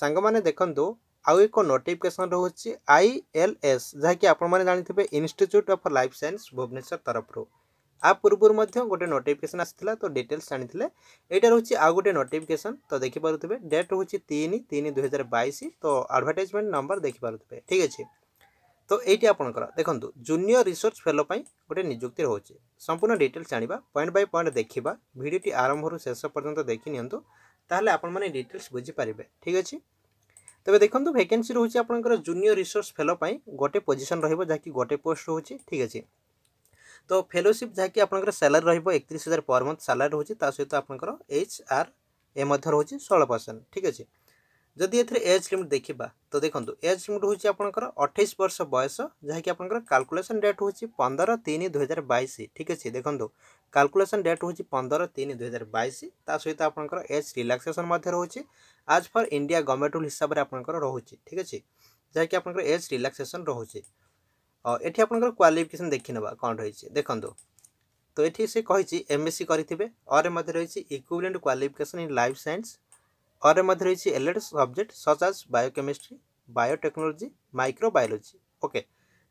ସାଙ୍ଗମାନେ ଦେଖନ୍ତୁ ଆଉ ଏକ ନୋଟିଫିକେସନ୍ ରହୁଛି ଆଇ ଏଲ୍ ଏସ୍ ଯାହାକି ଆପଣମାନେ ଜାଣିଥିବେ institute of life science Bhubaneswar ତରଫରୁ ଆ ପୂର୍ବରୁ ମଧ୍ୟ ଗୋଟେ ନୋଟିଫିକେସନ୍ ଆସିଥିଲା ତ ଡିଟେଲ୍ସ ଜାଣିଥିଲେ ଏଇଟା ରହୁଛି ଆଉ ଗୋଟେ ନୋଟିଫିକେସନ୍ ତ ଦେଖିପାରୁଥିବେ ଡେଟ୍ ରହୁଛି ତିନି ତିନି ଦୁଇହଜାର ବାଇଶ ତ ଆଡ଼ଭର୍ଟାଇଜମେଣ୍ଟ ନମ୍ବର ଦେଖିପାରୁଥିବେ ଠିକ୍ ଅଛି ତ ଏଇଟି ଆପଣଙ୍କର ଦେଖନ୍ତୁ ଜୁନିୟର ରିସର୍ଚ୍ଚ ଫେଲୋ ପାଇଁ ଗୋଟେ ନିଯୁକ୍ତି ରହୁଛି ସମ୍ପୂର୍ଣ୍ଣ ଡିଟେଲ୍ସ ଜାଣିବା ପଏଣ୍ଟ ବାଇ ପଏଣ୍ଟ ଦେଖିବା ଭିଡ଼ିଓଟି ଆରମ୍ଭରୁ ଶେଷ ପର୍ଯ୍ୟନ୍ତ ଦେଖିନିଅନ୍ତୁ তাহলে ଆପଣମାନେ ଡିଟେଲ୍ସ ବୁଝିପାରିବେ ଠିକ୍ ଅଛି ତେବେ ଦେଖନ୍ତୁ ଭେକେନ୍ସି ରହୁଛି ଆପଣଙ୍କର ଜୁନିୟର ରିସୋର୍ସ ଫେଲୋ ପାଇଁ ଗୋଟେ ପୋଜିସନ୍ ରହିବ ଯାହାକି ଗୋଟେ ପୋଷ୍ଟ ରହୁଛି ଠିକ୍ ଅଛି ତ ଫେଲୋସିପ୍ ଯାହାକି ଆପଣଙ୍କର ସାଲାରୀ ରହିବ ଏକତିରିଶ ହଜାର ପର୍ ମନ୍ଥ ସାଲାରୀ ରହୁଛି ତା ସହିତ ଆପଣଙ୍କର ଏଚ୍ ଆର୍ ଏ ମଧ୍ୟ ରହୁଛି ଷୋହଳ ପରସେଣ୍ଟ ଠିକ୍ ଅଛି ଯଦି ଏଥିରେ ଏଜ୍ ଲିମିଟ୍ ଦେଖିବା ତ ଦେଖନ୍ତୁ ଏଜ୍ ଲିମିଟ୍ ହେଉଛି ଆପଣଙ୍କର ଅଠେଇଶ ବର୍ଷ ବୟସ ଯାହାକି ଆପଣଙ୍କର କାଲକୁଲେସନ୍ ଡେଟ୍ ହେଉଛି ପନ୍ଦର ତିନି ଦୁଇହଜାର ବାଇଶ ଠିକ୍ ଅଛି ଦେଖନ୍ତୁ କାଲକୁଲେସନ୍ ଡେଟ୍ ହେଉଛି ପନ୍ଦର ତିନି ଦୁଇହଜାର ବାଇଶ ତା ସହିତ ଆପଣଙ୍କର ଏଜ୍ ରିଲାକ୍ସେସନ୍ ମଧ୍ୟ ରହୁଛି as for India government rule ହିସାବରେ ଆପଣଙ୍କର ରହୁଛି ଠିକ୍ ଅଛି ଯାହାକି ଆପଣଙ୍କର ଏଜ୍ ରିଲାକ୍ସେସନ୍ ରହୁଛି ଏଠି ଆପଣଙ୍କର କ୍ୱାଲିଫିକେସନ୍ ଦେଖିନେବା କ'ଣ ରହିଛି ଦେଖନ୍ତୁ তো এটি সে কী এমএসসি করে অরে মধ্যে রয়েছে equivalent qualification in life science অরের মধ্যে রয়েছে এলেড সবজেক্ট সচ আজ বায়োকেমিস্ট্রি বায়োটেকনোলোজি মাইক্রোবায়োলোজি ওকে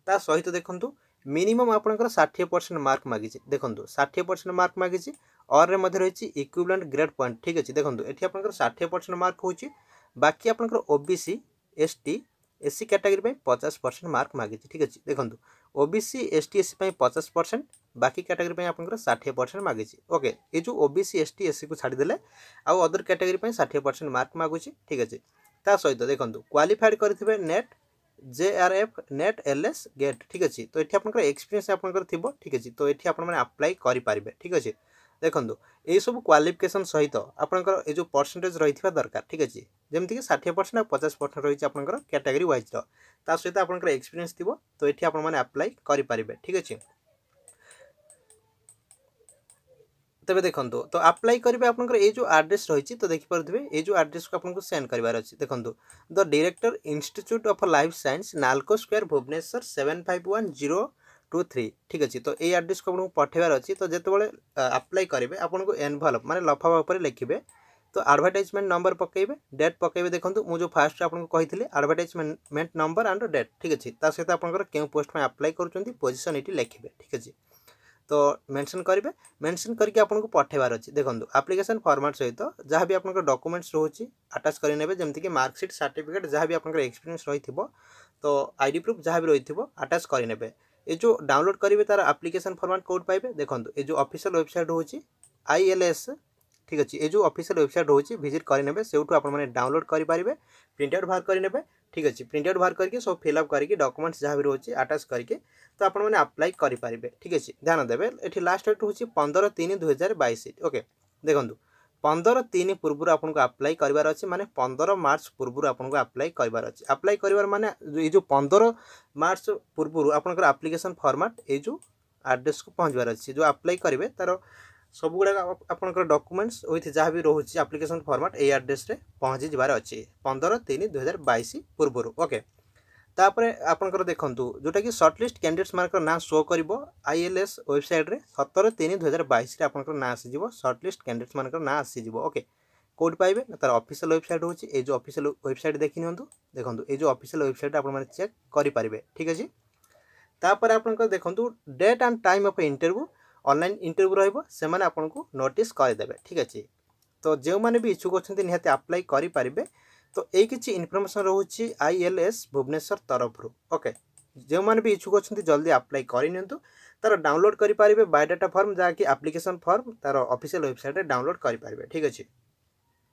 তা সহিত দেখন্তু মিনিমম আপনার ষাঠিয়ে পরসেন্ট মার্ক মাগিছে দেখন্তু ষাঠিয়ে পরসেন্ট মার্ক মাগিছে অরের মধ্যে রয়েছে ইকুইভ্যালেন্ট গ্রেড পয়েন্ট ঠিক আছে দেখন্তু এটি আপনার ষাঠিয়ে পরসেন্ট মার্ক হচ্ছে বাকি আপনার ওবিসি এসটি এসসি ক্যাটাগরি পচাশ পরসেন্ট মার্ক মাগিছে ঠিক আছে দেখুন ওবিসি এসটি এসসি পচাশ পরসেন্ট ବାକି କାଟାଗୋରୀ ପାଇଁ ଆପଣଙ୍କର ଷାଠିଏ ପରସେଣ୍ଟ ମାଗିଛି ଓକେ ଏ ଯେଉଁ ଓ ବି ସି ଏସ୍ ଟି ଏସ୍ସିକୁ ଛାଡ଼ିଦେଲେ ଆଉ ଅଦର କାଟାଗୋରୀ ପାଇଁ ଷାଠିଏ ପରସେଣ୍ଟ ମାର୍କ ମାଗୁଛି ଠିକ୍ ଅଛି ତା ସହିତ ଦେଖନ୍ତୁ କ୍ୱାଲିଫାଏଡ଼୍ କରିଥିବେ NET J R F NET L S GATE ଠିକ୍ ଅଛି ତ ଏଠି ଆପଣଙ୍କର ଏକ୍ସପିରିଏନ୍ସ ଆପଣଙ୍କର ଥିବ ଠିକ୍ ଅଛି ତ ଏଠି ଆପଣମାନେ ଆପ୍ଲାଏ କରିପାରିବେ ଠିକ୍ ଅଛି ଦେଖନ୍ତୁ ଏଇସବୁ କ୍ୱାଲିଫିକେସନ୍ ସହିତ ଆପଣଙ୍କର ଏ ଯେଉଁ ପରସେଣ୍ଟେଜ୍ ରହିଥିବା ଦରକାର ଠିକ୍ ଅଛି ଯେମିତିକି ଷାଠିଏ ପରସେଣ୍ଟ ଆଉ ପଚାଶ ପରସେଣ୍ଟ ରହିଛି ଆପଣଙ୍କର କ୍ୟାଟାଗୋରୀ ୱାଇଜ୍ର ତା ସହିତ ଆପଣଙ୍କର ଏକ୍ସପିରିଏନ୍ସ ଥିବ ତ ଏଠି ଆପଣମାନେ ଆପ୍ଲାଏ କରିପାରିବେ ଠିକ୍ ଅଛି ତେବେ ଦେଖନ୍ତୁ ତ ଆପ୍ଲାଏ କରିବେ ଆପଣଙ୍କର ଏଇ ଯେଉଁ ଆଡ୍ରେସ୍ ରହିଛି ତ ଦେଖିପାରୁଥିବେ ଏଇ ଯେଉଁ ଆଡ୍ରେସ୍କୁ ଆପଣଙ୍କୁ ସେଣ୍ଡ କରିବାର ଅଛି ଦେଖନ୍ତୁ the director institute of life science Nalco square Bhubaneswar seven five one zero two three ঠিক আছে তো এই আড্রেসকে আপনার পঠাইবার অছি তো যেতবে আপ্লাই করবে আপনার এনভলপ মানে লফাফা উপরে লিখবে তো আডভার্টাইজমেন্ট নম্বর পকাইবে ডেট পকাইবে দেখুন মু যে ফার্স্ট আপনার কহিলি আডভার্টাইজমেন্ট নম্বর আন্ড ডেট ঠিক আছে তা সহ আপনার কেউ পোস্ট আপ্লাই করছেন পোজিশন এটি লিখবে ঠিক আছে তো মেনশন করবে মেনশন করি আপনার পঠাইবার অছে দেখুন আপ্লিকেসন ফর্মাট সহ যা বি আপনার ডকুমেন্টস রয়েছে আটাচ করে নেবে যেমি মার্কসিট সার্টিফিকেট যা বি আপনার এক্সপিরিয়েন্স রয়েছে তো আইডি প্রুফ যা বি রয়েছে আটাচ করে নেবে ଏ ଯେଉଁ ଡାଉନଲୋଡ଼୍ କରିବେ ତା'ର ଆପ୍ଲିକେସନ୍ ଫର୍ମାଟ୍ କେଉଁଠି ପାଇବେ ଦେଖନ୍ତୁ ଏ ଯେଉଁ ଅଫିସିଆଲ୍ ୱେବସାଇଟ୍ ହେଉଛି ଆଇ ଏଲ୍ ଏସ୍ ଠିକ୍ ଅଛି ଏ ଯେଉଁ ଅଫିସିଆଲ୍ ୱେବସାଇଟ୍ ହେଉଛି ଭିଜିଟ୍ କରିନେବେ ସେଇଠୁ ଆପଣମାନେ ଡାଉନଲୋଡ଼୍ କରିପାରିବେ ପ୍ରିଣ୍ଟ ଆଉଟ୍ ବାହାର କରିନେବେ ঠিক আছে প্রিন্টআউট বাহার করি সব ফিল আপ করি ডকুমেন্টস যা বি রয়েছে আটাচ করি তো আপনার আপ্লাই করে পারবে ঠিক আছে ধ্যান দেবে এটি লাস্ট ডেট হচ্ছে পনেরো তিন দুই হাজার বাইশ ওকে দেখুন পনেরো তিন পূর্বর আপনার আপ্লাই করবার অছে মানে পনেরো মার্চ পূর্বর আপনার আপ্লাই করবার অছে আপ্লাই করবার মানে এই যে পনেরো মার্চ পূর্বর আপনার আপ্লিকেসন ফর্মাট এই যে আড্রেসকে পৌঁছবার অছে যে আপ্লাই করবে তার ସବୁଗୁଡ଼ାକ ଆପଣଙ୍କର ଡକୁମେଣ୍ଟସ୍ ୱିଥ୍ ଯାହା ବି ରହୁଛି ଆପ୍ଲିକେସନ୍ ଫର୍ମାଟ୍ ଏଇ ଆଡ୍ରେସ୍ରେ ପହଞ୍ଚିଯିବାର ଅଛି ପନ୍ଦର ତିନି ଦୁଇହଜାର ବାଇଶ ପୂର୍ବରୁ ଓକେ ତାପରେ ଆପଣଙ୍କର ଦେଖନ୍ତୁ ଯେଉଁଟାକି ସର୍ଟଲିଷ୍ଟ କ୍ୟାଣ୍ଡିଡେଟ୍ସ ମାନଙ୍କର ନାଁ ଶୋ କରିବ ଆଇଏଲ୍ଏସ୍ ୱେବସାଇଟ୍ରେ ସତର ତିନି ଦୁଇହଜାର ବାଇଶରେ ଆପଣଙ୍କର ନାଁ ଆସିଯିବ ସର୍ଟଲିଷ୍ଟ କ୍ୟାଣ୍ଡିଡେଟ୍ସ ମାନଙ୍କର ନାଁ ଆସିଯିବ ଓକେ କେଉଁଠି ପାଇବେ ନା ତା'ର ଅଫିସିଆଲ୍ ୱେବସାଇଟ୍ ହେଉଛି ଏଇ ଯେଉଁ ଅଫିସିଆଲ୍ ୱେବସାଇଟ୍ ଦେଖିନିଅନ୍ତୁ ଦେଖନ୍ତୁ ଏଇ ଯେଉଁ ଅଫିସିଆଲ୍ ୱେବସାଇଟ୍ ଆପଣମାନେ ଚେକ୍ କରିପାରିବେ ଠିକ୍ ଅଛି ତାପରେ ଆପଣଙ୍କର ଦେଖନ୍ତୁ date and time of interview online interview রহব সে আপনার নোটিস করেদেবে ঠিক আছে তো যে ইচ্ছুক অনেক নিহতি আপ্লাই করে পে তো এই কিছু ইনফরমেসন রয়েছে আইএলএস ভুবনেশ্বর তরফর ওকে ଯେଉଁମାନେ ବି ଇଚ୍ଛୁକ ଅଛନ୍ତି ଜଲ୍ଦି ডাউনলোড କରିନିଅନ୍ତୁ ତା'ର ଡାଉନଲୋଡ଼୍ କରିପାରିବେ যা ଫର୍ମ ଯାହାକି ଆପ୍ଲିକେସନ୍ ଫର୍ମ ତା'ର ଅଫିସିଆଲ୍ ডাউনলোড ଡାଉନଲୋଡ଼୍ କରିପାରିବେ ଠିକ୍ ଅଛି